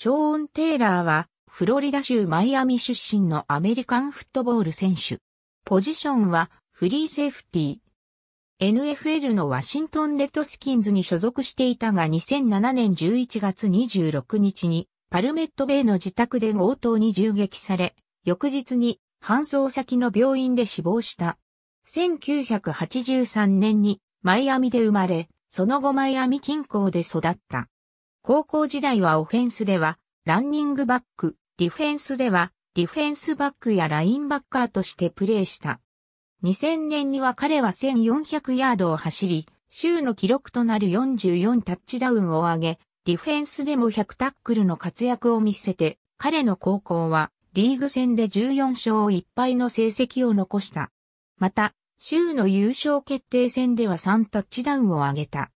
ショーン・テイラーは、フロリダ州マイアミ出身のアメリカンフットボール選手。ポジションは、フリーセーフティー。NFL のワシントンレッドスキンズに所属していたが2007年11月26日に、パルメットベイの自宅で強盗に銃撃され、翌日に搬送先の病院で死亡した。1983年にマイアミで生まれ、その後マイアミ近郊で育った。高校時代はオフェンスでは、ランニングバック、ディフェンスでは、ディフェンスバックやラインバッカーとしてプレーした。2000年には彼は1400ヤードを走り、州の記録となる44タッチダウンを上げ、ディフェンスでも100タックルの活躍を見せて、彼の高校はリーグ戦で14勝1敗の成績を残した。また、州の優勝決定戦では3タッチダウンを上げた。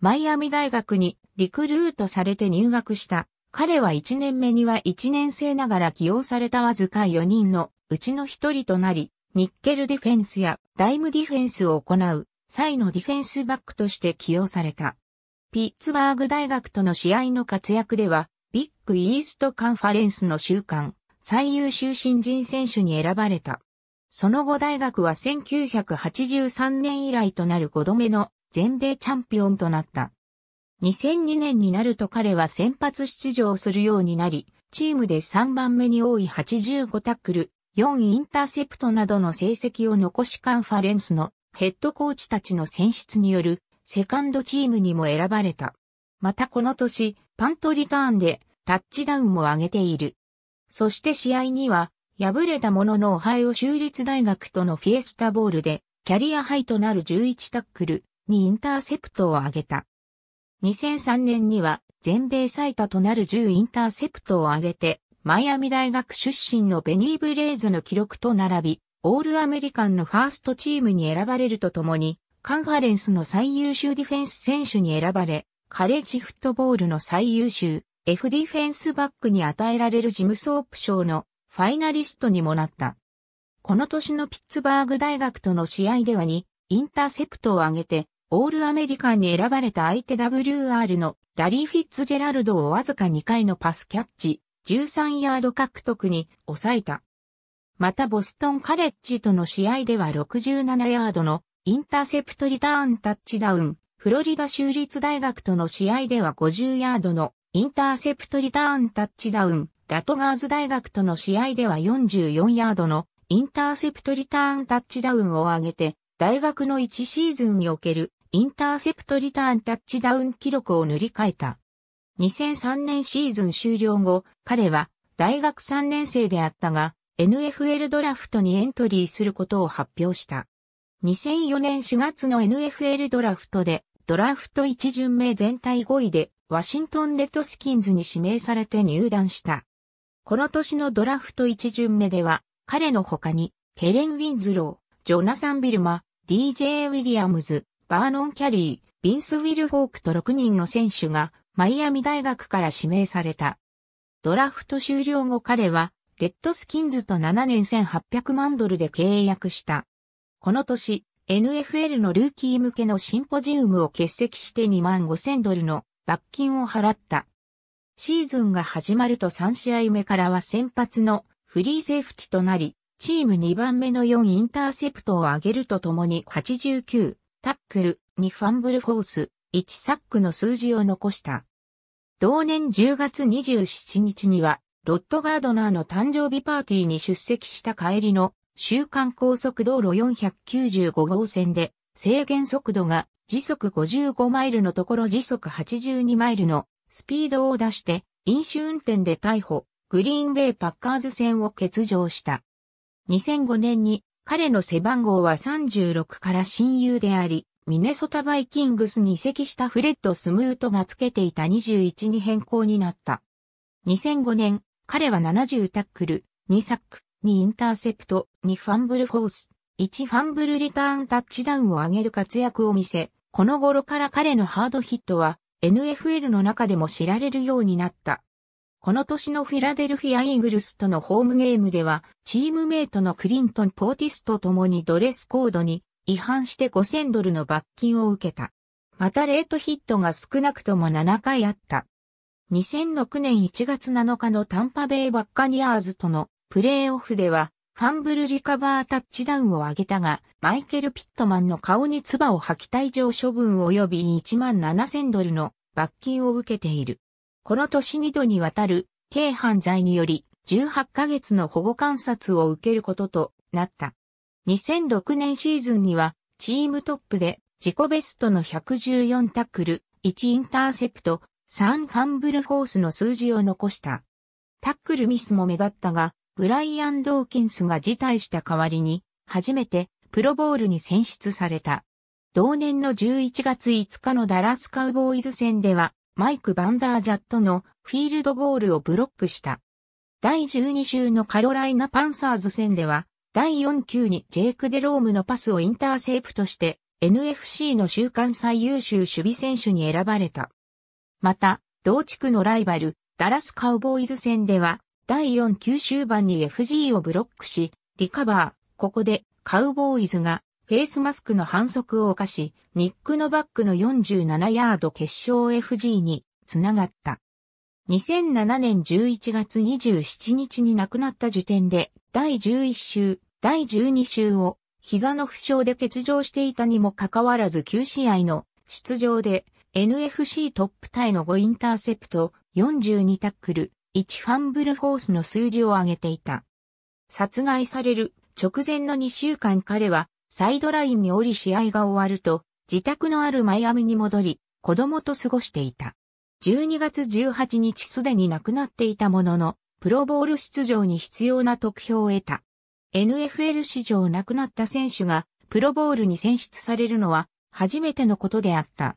マイアミ大学にリクルートされて入学した。彼は1年目には1年生ながら起用されたわずか4人のうちの1人となり、ニッケルディフェンスやダイムディフェンスを行う際のディフェンスバックとして起用された。ピッツバーグ大学との試合の活躍では、ビッグイーストカンファレンスの週間、最優秀新人選手に選ばれた。その後大学は1983年以来となる5度目の全米チャンピオンとなった。2002年になると彼は先発出場するようになり、チームで3番目に多い85タックル、4インターセプトなどの成績を残しカンファレンスのヘッドコーチたちの選出によるセカンドチームにも選ばれた。またこの年、パントリターンでタッチダウンも上げている。そして試合には、敗れたもののオハイオ州立大学とのフィエスタボールで、キャリアハイとなる11タックルにインターセプトを上げた。2003年には全米最多となる10インターセプトを挙げて、マイアミ大学出身のベニー・ブレイズの記録と並び、オールアメリカンのファーストチームに選ばれるとともに、カンファレンスの最優秀ディフェンス選手に選ばれ、カレッジフットボールの最優秀 F ディフェンスバックに与えられるジムソープ賞のファイナリストにもなった。この年のピッツバーグ大学との試合では2インターセプトを挙げてオールアメリカンに選ばれた相手 WR のラリー・フィッツジェラルドをわずか2回のパスキャッチ、13ヤード獲得に抑えた。またボストンカレッジとの試合では67ヤードのインターセプトリターンタッチダウン、フロリダ州立大学との試合では50ヤードのインターセプトリターンタッチダウン、ラトガーズ大学との試合では44ヤードのインターセプトリターンタッチダウンを上げて、大学の1シーズンにおけるインターセプトリターンタッチダウン記録を塗り替えた。2003年シーズン終了後、彼は大学3年生であったが、NFL ドラフトにエントリーすることを発表した。2004年4月の NFL ドラフトで、ドラフト1巡目全体5位で、ワシントンレッドスキンズに指名されて入団した。この年のドラフト1巡目では、彼の他に、ケレン・ウィンズロー、ジョナサン・ビルマ、DJ ウィリアムズ、バーノン・キャリー、ビンス・ウィルフォークと6人の選手がマイアミ大学から指名された。ドラフト終了後彼は、レッドスキンズと7年1800万ドルで契約した。この年、NFL のルーキー向けのシンポジウムを欠席して2万5000ドルの罰金を払った。シーズンが始まると3試合目からは先発のフリーセーフティとなり、チーム2番目の4インターセプトを上げるとともに89タックル、2ファンブルフォース、1サックの数字を残した。同年10月27日には、ロッドガードナーの誕生日パーティーに出席した帰りの週間高速道路495号線で制限速度が時速55マイルのところ時速82マイルのスピードを出して飲酒運転で逮捕、グリーンベイパッカーズ戦を欠場した。2005年に彼の背番号は36から親友であり、ミネソタバイキングスに移籍したフレッド・スムートがつけていた21に変更になった。2005年、彼は70タックル、2サック、2インターセプト、2ファンブルフォース、1ファンブルリターンタッチダウンを上げる活躍を見せ、この頃から彼のハードヒットは NFL の中でも知られるようになった。この年のフィラデルフィア・イーグルスとのホームゲームでは、チームメイトのクリントン・ポーティスと共にドレスコードに違反して5000ドルの罰金を受けた。またレートヒットが少なくとも7回あった。2006年1月7日のタンパベイ・バッカニアーズとのプレーオフでは、ファンブルリカバータッチダウンを上げたが、マイケル・ピットマンの顔に唾を吐き退場処分及び1万7000ドルの罰金を受けている。この年2度にわたる、軽犯罪により、18ヶ月の保護観察を受けることとなった。2006年シーズンには、チームトップで、自己ベストの114タックル、1インターセプト、3ファンブルフォースの数字を残した。タックルミスも目立ったが、ブライアン・ドーキンスが辞退した代わりに、初めてプロボールに選出された。同年の11月5日のダラスカウボーイズ戦では、マイク・バンダージャットのフィールドゴールをブロックした。第12週のカロライナ・パンサーズ戦では、第4球にジェイク・デロームのパスをインターセープとして、NFC の週間最優秀守備選手に選ばれた。また、同地区のライバル、ダラス・カウボーイズ戦では、第4球終盤に FG をブロックし、リカバー。ここで、カウボーイズがフェイスマスクの反則を犯し、ニック・ノバックの47ヤード決勝 FG につながった。2007年11月27日に亡くなった時点で、第11週、第12週を、膝の負傷で欠場していたにもかかわらず9試合の出場で、NFC トップタイの5インターセプト、42タックル、1ファンブルフォースの数字を上げていた。殺害される直前の2週間彼はサイドラインに降り試合が終わると、自宅のあるマイアミに戻り、子供と過ごしていた。12月18日すでに亡くなっていたものの、プロボール出場に必要な得票を得た。NFL 史上亡くなった選手が、プロボールに選出されるのは、初めてのことであった。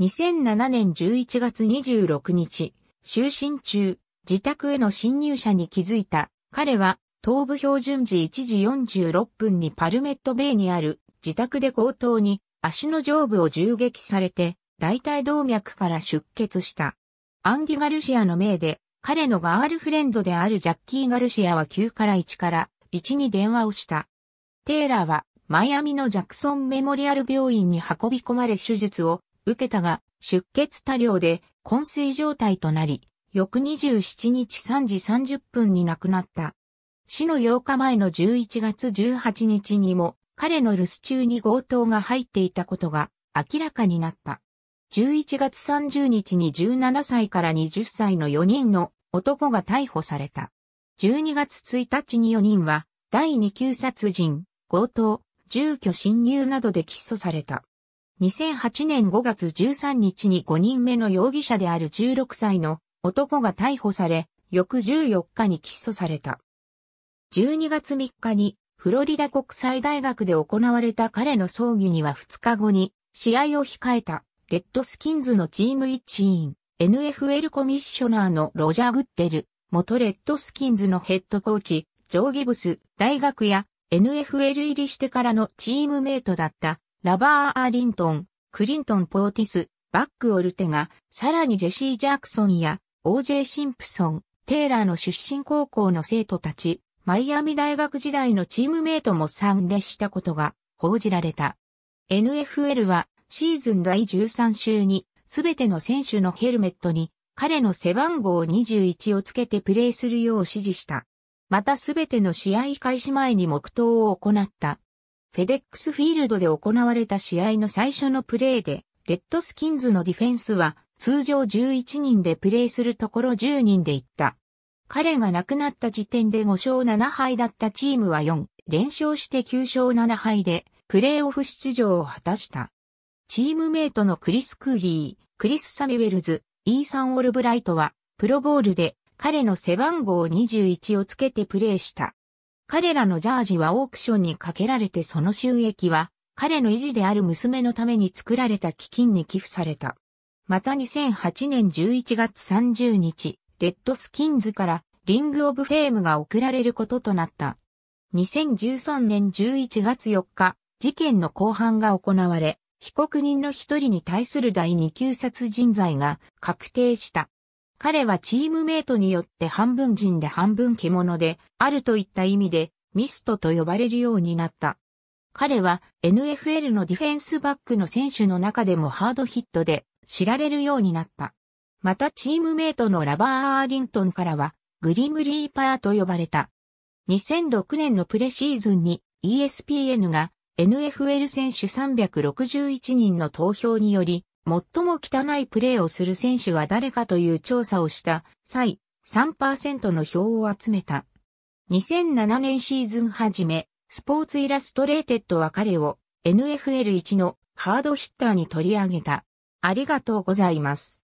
2007年11月26日、就寝中、自宅への侵入者に気づいた。彼は東部標準時1時46分にパルメットベイにある自宅で強盗に足の上部を銃撃されて大腿動脈から出血した。アンディ・ガルシアの命で彼のガールフレンドであるジャッキー・ガルシアは9から1から1に電話をした。テイラーはマイアミのジャクソンメモリアル病院に運び込まれ手術を受けたが出血多量で昏睡状態となり、翌27日3時30分に亡くなった。死の8日前の11月18日にも、彼の留守中に強盗が入っていたことが明らかになった。11月30日に17歳から20歳の4人の男が逮捕された。12月1日に4人は、第2級殺人、強盗、住居侵入などで起訴された。2008年5月13日に5人目の容疑者である16歳の男が逮捕され、翌14日に起訴された。12月3日にフロリダ国際大学で行われた彼の葬儀には2日後に試合を控えたレッドスキンズのチーム一員 NFL コミッショナーのロジャー・グッデル、元レッドスキンズのヘッドコーチ、ジョー・ギブス大学や NFL 入りしてからのチームメイトだったラバー・アーリントン、クリントン・ポーティス、バック・オルテガ、さらにジェシー・ジャクソンや OJ シンプソン、テイラーの出身高校の生徒たち、マイアミ大学時代のチームメイトも参列したことが報じられた。NFL はシーズン第13週にすべての選手のヘルメットに彼の背番号21をつけてプレーするよう指示した。またすべての試合開始前に黙祷を行った。フェデックスフィールドで行われた試合の最初のプレーで、レッドスキンズのディフェンスは通常11人でプレーするところ10人で行った。彼が亡くなった時点で5勝7敗だったチームは4連勝して9勝7敗でプレーオフ出場を果たした。チームメイトのクリス・クーリー、クリス・サミュエルズ、イーサン・オルブライトはプロボールで彼の背番号21をつけてプレーした。彼らのジャージはオークションにかけられてその収益は彼の維持である娘のために作られた基金に寄付された。また2008年11月30日、レッドスキンズからリングオブフェームが贈られることとなった。2013年11月4日、事件の後半が行われ、被告人の一人に対する第二級殺人罪が確定した。彼はチームメイトによって半分人で半分獣で、あるといった意味で、ミストと呼ばれるようになった。彼は NFL のディフェンスバックの選手の中でもハードヒットで知られるようになった。またチームメイトのラバー・アーリントンからは、グリムリーパーと呼ばれた。2006年のプレシーズンに ESPN が NFL 選手361人の投票により、最も汚いプレーをする選手は誰かという調査をした際、3%の票を集めた。2007年シーズン始め、スポーツイラストレーテッドは彼を NFL1 のハードヒッターに取り上げた。ありがとうございます。